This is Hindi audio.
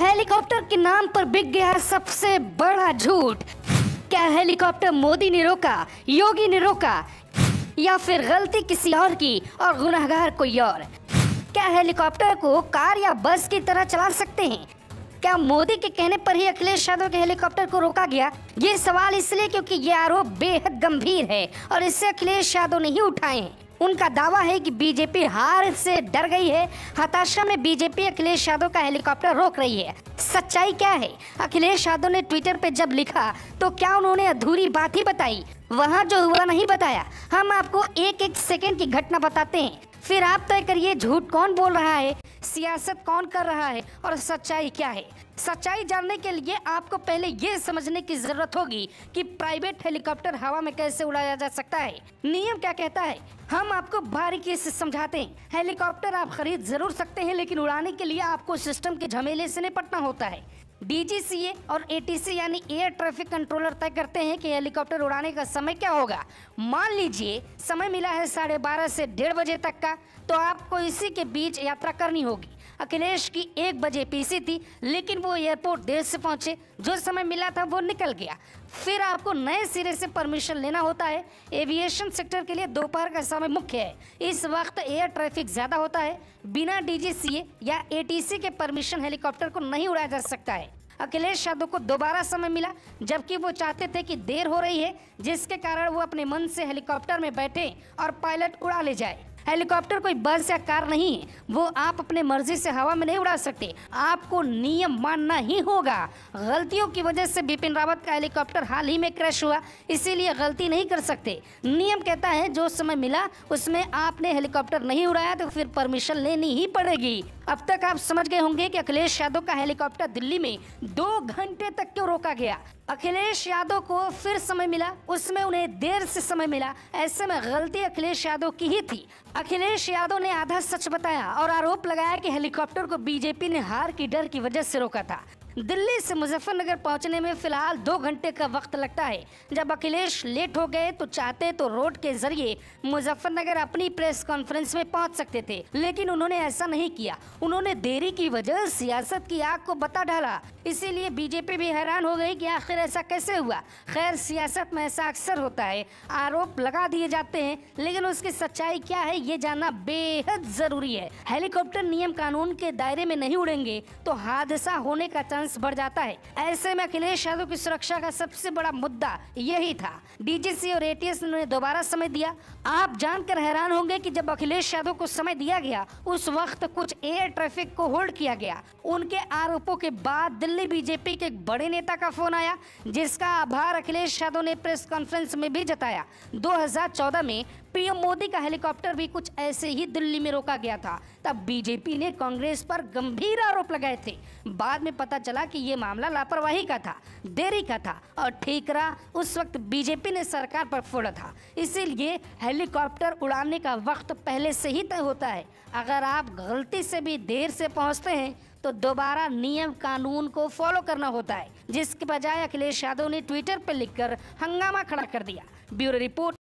हेलीकॉप्टर के नाम पर बिक गया सबसे बड़ा झूठ क्या हेलीकॉप्टर मोदी ने रोका योगी ने रोका या फिर गलती किसी और की और गुनाहगार कोई और क्या हेलीकॉप्टर को कार या बस की तरह चला सकते हैं क्या मोदी के कहने पर ही अखिलेश यादव के हेलीकॉप्टर को रोका गया ये सवाल इसलिए क्योंकि ये आरोप बेहद गंभीर है और इससे अखिलेश यादव नहीं उठाए हैं उनका दावा है कि बीजेपी हार से डर गई है हताशा में बीजेपी अखिलेश यादव का हेलीकॉप्टर रोक रही है सच्चाई क्या है अखिलेश यादव ने ट्विटर पर जब लिखा तो क्या उन्होंने अधूरी बात ही बताई वहाँ जो हुआ नहीं बताया हम आपको एक एक सेकेंड की घटना बताते हैं फिर आप तय करिए झूठ कौन बोल रहा है सियासत कौन कर रहा है और सच्चाई क्या है सच्चाई जानने के लिए आपको पहले ये समझने की जरूरत होगी कि प्राइवेट हेलीकॉप्टर हवा में कैसे उड़ाया जा सकता है नियम क्या कहता है हम आपको बारीकी से समझाते हैं हेलीकॉप्टर आप खरीद जरूर सकते हैं लेकिन उड़ाने के लिए आपको सिस्टम के झमेले से निपटना होता है डीजीसीए और एटीसी यानी एयर ट्रैफिक कंट्रोलर तय करते हैं कि हेलीकॉप्टर उड़ाने का समय क्या होगा मान लीजिए समय मिला है साढ़े बारह से डेढ़ बजे तक का तो आपको इसी के बीच यात्रा करनी होगी अखिलेश की एक बजे पीसी थी लेकिन वो एयरपोर्ट देर से पहुंचे जो समय मिला था वो निकल गया फिर आपको नए सिरे से परमिशन लेना होता है एविएशन सेक्टर के लिए दोपहर का समय मुख्य है इस वक्त एयर ट्रैफिक ज़्यादा होता है बिना डीजीसीए या एटीसी के परमिशन हेलीकॉप्टर को नहीं उड़ाया जा सकता है अखिलेश यादव को दोबारा समय मिला जबकि वो चाहते थे कि देर हो रही है जिसके कारण वो अपने मन से हेलीकॉप्टर में बैठे और पायलट उड़ा ले जाए हेलीकॉप्टर कोई बस या कार नहीं है वो आप अपने मर्जी से हवा में नहीं उड़ा सकते आपको नियम मानना ही होगा गलतियों की वजह से बिपिन रावत का हेलीकॉप्टर हाल ही में क्रैश हुआ इसीलिए गलती नहीं कर सकते नियम कहता है जो समय मिला उसमें आपने हेलीकॉप्टर नहीं उड़ाया तो फिर परमिशन लेनी ही पड़ेगी अब तक आप समझ गए होंगे कि अखिलेश यादव का हेलीकॉप्टर दिल्ली में दो घंटे तक क्यों रोका गया अखिलेश यादव को फिर समय मिला उसमें उन्हें देर से समय मिला ऐसे में गलती अखिलेश यादव की ही थी अखिलेश यादव ने आधा सच बताया और आरोप लगाया कि हेलीकॉप्टर को बीजेपी ने हार की डर की वजह से रोका था दिल्ली से मुजफ्फरनगर पहुंचने में फिलहाल दो घंटे का वक्त लगता है जब अखिलेश लेट हो गए तो चाहते तो रोड के जरिए मुजफ्फरनगर अपनी प्रेस कॉन्फ्रेंस में पहुंच सकते थे लेकिन उन्होंने ऐसा नहीं किया उन्होंने देरी की वजह सियासत की आग को बता डाला इसीलिए बीजेपी भी हैरान हो गई कि आखिर ऐसा कैसे हुआ खैर सियासत में ऐसा अक्सर होता है आरोप लगा दिए जाते हैं लेकिन उसकी सच्चाई क्या है ये जानना बेहद जरूरी है हेलीकॉप्टर नियम कानून के दायरे में नहीं उड़ेंगे तो हादसा होने का चांस चांस बढ़ जाता है ऐसे में अखिलेश यादव की सुरक्षा का सबसे बड़ा मुद्दा यही था डीजीसी और एटीएस ने दोबारा समय दिया आप जानकर हैरान होंगे कि जब अखिलेश यादव को समय दिया गया उस वक्त कुछ एयर ट्रैफिक को होल्ड किया गया उनके आरोपों के बाद दिल्ली बीजेपी के एक बड़े नेता का फोन आया जिसका आभार अखिलेश यादव ने प्रेस कॉन्फ्रेंस में भी जताया दो में पीएम मोदी का हेलीकॉप्टर भी कुछ ऐसे ही दिल्ली में रोका गया था तब बीजेपी ने कांग्रेस पर गंभीर आरोप लगाए थे बाद में पता चला कि ये मामला लापरवाही का था देरी का था और ठीकरा उस वक्त बीजेपी ने सरकार पर फोड़ा था इसीलिए हेलीकॉप्टर उड़ाने का वक्त पहले से ही तय होता है अगर आप गलती से भी देर से पहुँचते हैं तो दोबारा नियम कानून को फॉलो करना होता है जिसके बजाय अखिलेश यादव ने ट्विटर पर लिखकर हंगामा खड़ा कर दिया ब्यूरो रिपोर्ट